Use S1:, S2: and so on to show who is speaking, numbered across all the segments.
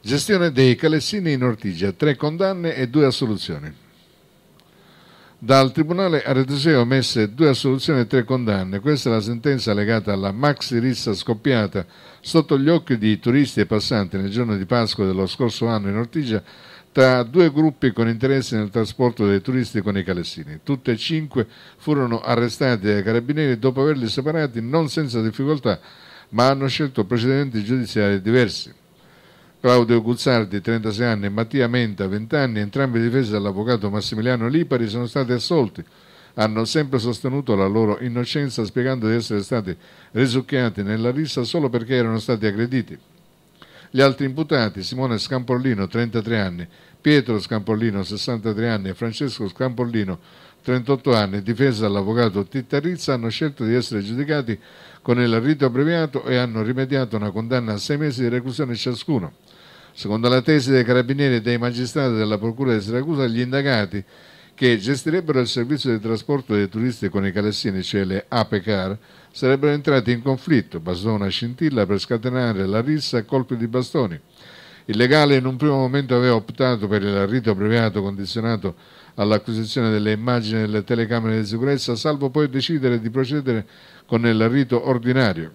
S1: Gestione dei calessini in Ortigia, tre condanne e due assoluzioni. Dal Tribunale Areteseo emesse due assoluzioni e tre condanne. Questa è la sentenza legata alla maxi rissa scoppiata sotto gli occhi di turisti e passanti nel giorno di Pasqua dello scorso anno in Ortigia tra due gruppi con interesse nel trasporto dei turisti con i calessini. Tutte e cinque furono arrestati dai carabinieri dopo averli separati non senza difficoltà, ma hanno scelto procedimenti giudiziari diversi. Claudio Guzzardi, 36 anni, e Mattia Menta, 20 anni, entrambi difesi dall'avvocato Massimiliano Lipari, sono stati assolti. Hanno sempre sostenuto la loro innocenza spiegando di essere stati risucchiati nella rissa solo perché erano stati aggrediti. Gli altri imputati, Simone Scampollino, 33 anni, Pietro Scampollino, 63 anni e Francesco Scampollino, 38 anni, difesa dall'avvocato Tittarizza, hanno scelto di essere giudicati con il rito abbreviato e hanno rimediato una condanna a sei mesi di reclusione ciascuno. Secondo la tesi dei carabinieri e dei magistrati della Procura di Siracusa, gli indagati che gestirebbero il servizio di trasporto dei turisti con i calassini, cioè le APECAR, sarebbero entrati in conflitto, bastava una scintilla per scatenare la rissa a colpi di bastoni. Il legale in un primo momento aveva optato per il rito abbreviato condizionato all'acquisizione delle immagini delle telecamere di sicurezza, salvo poi decidere di procedere con il rito ordinario.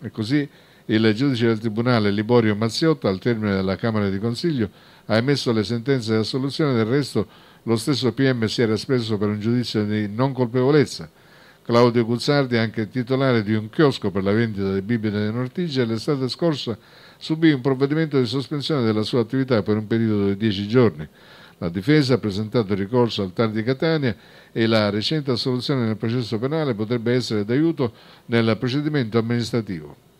S1: E così il giudice del Tribunale Liborio Mazziotta, al termine della Camera di Consiglio, ha emesso le sentenze di assoluzione, del resto lo stesso PM si era espresso per un giudizio di non colpevolezza. Claudio Guzzardi, anche titolare di un chiosco per la vendita di Bibbia nelle Nortigia, l'estate scorsa subì un provvedimento di sospensione della sua attività per un periodo di dieci giorni. La difesa ha presentato ricorso al TAR di Catania e la recente assoluzione nel processo penale potrebbe essere d'aiuto nel procedimento amministrativo.